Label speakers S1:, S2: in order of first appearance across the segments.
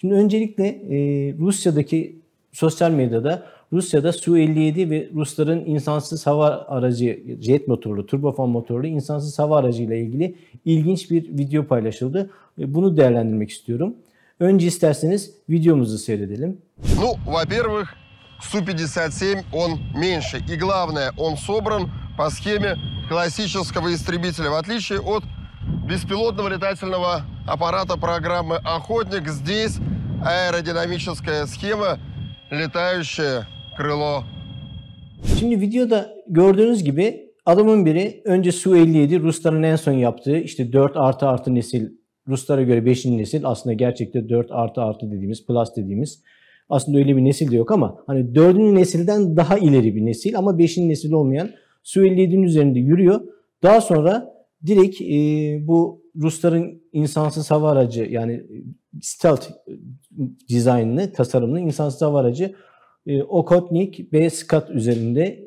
S1: Şimdi öncelikle e, Rusya'daki sosyal medyada Rusya'da Su-57 ve Rusların insansız hava aracı, jet motorlu, turbofan motorlu insansız hava aracıyla ilgili ilginç bir video paylaşıldı. E, bunu değerlendirmek istiyorum. Önce isterseniz videomuzu seyredelim. Ну, во-первых, Су-57 он меньше и главное, он собран по схеме классического истребителя, в отличие от беспилотного летательного аппарата программы «Охотник». Здесь аэродинамическая схема «Летающее крыло». Şimdi videoda gördüğünüz gibi adamın biri önce Su-57 Rusların en son yaptığı işte 4 artı artı nesil Ruslara göre 5. nesil aslında gerçekte 4 artı artı dediğimiz plus dediğimiz aslında öyle bir nesil de yok ama hani 4. nesilden daha ileri bir nesil ama 5. nesil olmayan Su-57'nin üzerinde yürüyor. Daha sonra direkt e, bu Rusların insansız hava aracı yani e, stealth e, dizaynını, tasarımını insansız hava aracı e, Okotnik B Scud üzerinde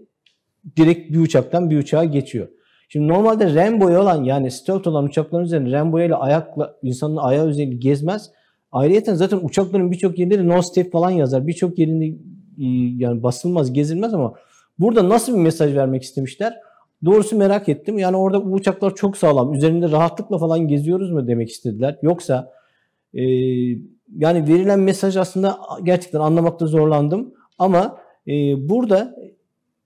S1: direkt bir uçaktan bir uçağa geçiyor. Şimdi normalde Rambo'ya olan yani stealth olan uçakların üzerinde Rambo'ya ile ayakla insanın ayağı üzerinde gezmez. Ayrıca zaten uçakların birçok yerinde no step falan yazar. Birçok yerinde e, yani basılmaz, gezilmez ama burada nasıl bir mesaj vermek istemişler? Doğrusu merak ettim. Yani orada bu uçaklar çok sağlam. Üzerinde rahatlıkla falan geziyoruz mu demek istediler. Yoksa e, yani verilen mesaj aslında gerçekten anlamakta zorlandım. Ama e, burada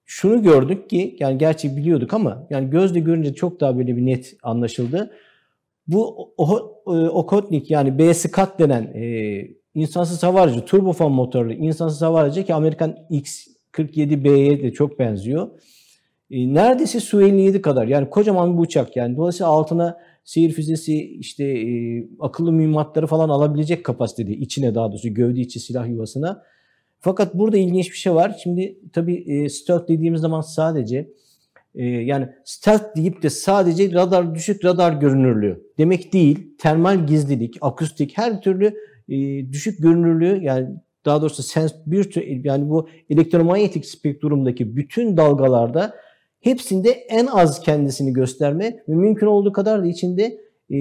S1: şunu gördük ki yani gerçi biliyorduk ama yani gözle görünce çok daha böyle bir net anlaşıldı. Bu e, Okotnik yani B-Scat denen e, insansız hava aracı, turbofan motorlu insansız hava aracı ki Amerikan X-47B'ye de çok benziyor. E, neredeyse Su-57 kadar yani kocaman bir uçak yani dolayısıyla altına seyir füzesi işte e, akıllı mühimmatları falan alabilecek kapasitede içine daha doğrusu gövde içi silah yuvasına. Fakat burada ilginç bir şey var. Şimdi tabii e, stealth dediğimiz zaman sadece e, yani stealth deyip de sadece radar düşük radar görünürlüğü demek değil. Termal gizlilik, akustik her türlü e, düşük görünürlüğü yani daha doğrusu sens bir tür, yani bu elektromanyetik spektrumdaki bütün dalgalarda hepsinde en az kendisini gösterme ve mümkün olduğu kadar da içinde e,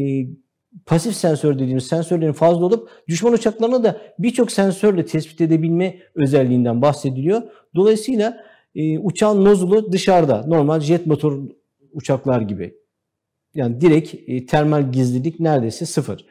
S1: pasif sensör dediğimiz sensörlerin fazla olup düşman uçaklarını da birçok sensörle tespit edebilme özelliğinden bahsediliyor. Dolayısıyla e, uçağın nozulu dışarıda normal jet motor uçaklar gibi. Yani direkt e, termal gizlilik neredeyse sıfır.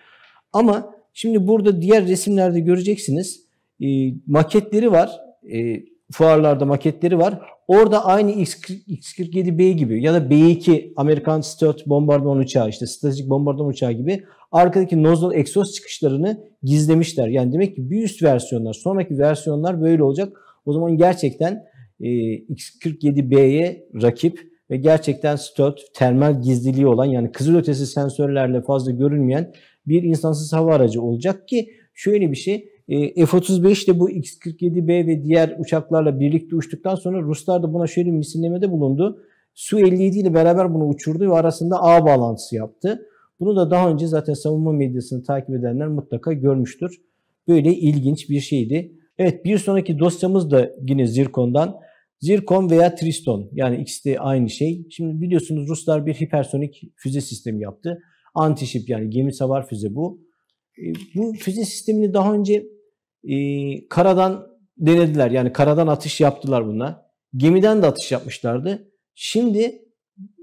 S1: Ama şimdi burada diğer resimlerde göreceksiniz e, maketleri var. E, fuarlarda maketleri var. Orada aynı X-47B gibi ya da B-2 Amerikan Stuart bombardıman uçağı işte stratejik bombardıman uçağı gibi arkadaki nozzle egzoz çıkışlarını gizlemişler. Yani demek ki bir üst versiyonlar, sonraki versiyonlar böyle olacak. O zaman gerçekten e, X-47B'ye rakip ve gerçekten Stuart termal gizliliği olan yani kızılötesi sensörlerle fazla görünmeyen bir insansız hava aracı olacak ki şöyle bir şey ee, F-35 de bu X-47B ve diğer uçaklarla birlikte uçtuktan sonra Ruslar da buna şöyle bir misillemede bulundu. Su-57 ile beraber bunu uçurdu ve arasında ağ bağlantısı yaptı. Bunu da daha önce zaten savunma medyasını takip edenler mutlaka görmüştür. Böyle ilginç bir şeydi. Evet bir sonraki dosyamız da yine Zirkon'dan. Zirkon veya Triston yani ikisi de aynı şey. Şimdi biliyorsunuz Ruslar bir hipersonik füze sistemi yaptı. Antişip yani gemi savar füze bu. Ee, bu füze sistemini daha önce e, karadan denediler. Yani karadan atış yaptılar bunlar. Gemiden de atış yapmışlardı. Şimdi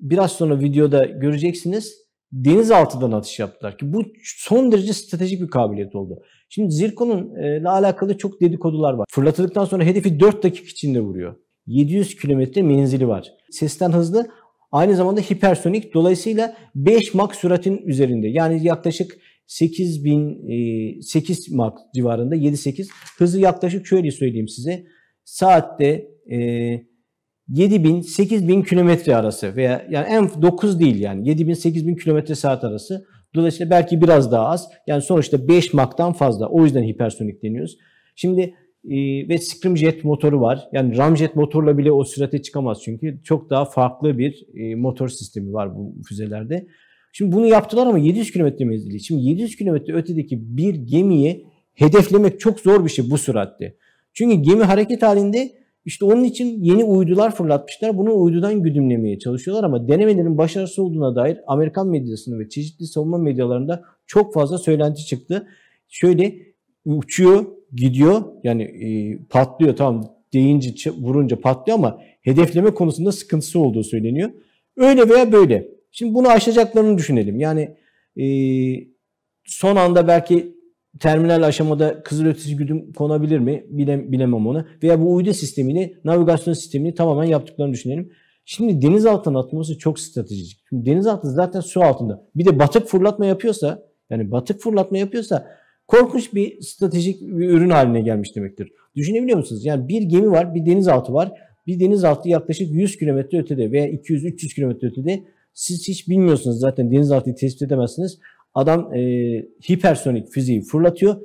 S1: biraz sonra videoda göreceksiniz denizaltıdan atış yaptılar ki bu son derece stratejik bir kabiliyet oldu. Şimdi Zirkon'un e, ile alakalı çok dedikodular var. Fırlatıldıktan sonra hedefi 4 dakika içinde vuruyor. 700 kilometre menzili var. Sesten hızlı aynı zamanda hipersonik dolayısıyla 5 Mach süratin üzerinde yani yaklaşık 8 bin 8 e, mark civarında 7-8 hızı yaklaşık şöyle söyleyeyim size saatte 7 e, bin 8 bin kilometre arası veya yani en 9 değil yani 7 bin 8 bin kilometre saat arası dolayısıyla belki biraz daha az yani sonuçta 5 maktan fazla o yüzden hipersonik deniyoruz. Şimdi e, ve scrimjet motoru var. Yani ramjet motorla bile o sürate çıkamaz çünkü çok daha farklı bir motor sistemi var bu füzelerde. Şimdi bunu yaptılar ama 700 kilometre menzili. Şimdi 700 kilometre ötedeki bir gemiyi hedeflemek çok zor bir şey bu süratte. Çünkü gemi hareket halinde işte onun için yeni uydular fırlatmışlar. Bunu uydudan güdümlemeye çalışıyorlar ama denemelerin başarısı olduğuna dair Amerikan medyasında ve çeşitli savunma medyalarında çok fazla söylenti çıktı. Şöyle uçuyor, gidiyor yani e, patlıyor tamam deyince vurunca patlıyor ama hedefleme konusunda sıkıntısı olduğu söyleniyor. Öyle veya böyle Şimdi bunu aşacaklarını düşünelim. Yani e, son anda belki terminal aşamada kızılötesi güdüm konabilir mi? Bile, bilemem onu. Veya bu uydu sistemini, navigasyon sistemini tamamen yaptıklarını düşünelim. Şimdi deniz denizaltının atması çok stratejik. Şimdi denizaltı zaten su altında. Bir de batık fırlatma yapıyorsa, yani batık fırlatma yapıyorsa korkunç bir stratejik bir ürün haline gelmiş demektir. Düşünebiliyor musunuz? Yani bir gemi var, bir denizaltı var. Bir denizaltı yaklaşık 100 kilometre ötede veya 200-300 kilometre ötede siz hiç bilmiyorsunuz zaten denizaltıyı tespit edemezsiniz. Adam e, hipersonik füzeyi fırlatıyor.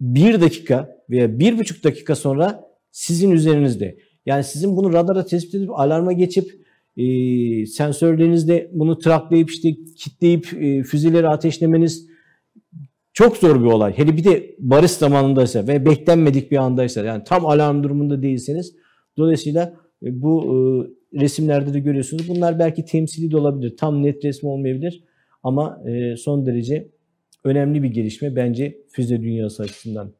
S1: Bir dakika veya bir buçuk dakika sonra sizin üzerinizde. Yani sizin bunu radara tespit edip alarma geçip e, sensörlerinizde bunu traklayıp işte kitleyip e, füzeleri ateşlemeniz çok zor bir olay. Hele bir de barış zamanındaysa ve beklenmedik bir andaysa yani tam alarm durumunda değilseniz dolayısıyla bu e, resimlerde de görüyorsunuz. Bunlar belki temsili de olabilir. Tam net resmi olmayabilir ama e, son derece önemli bir gelişme bence füze dünyası açısından.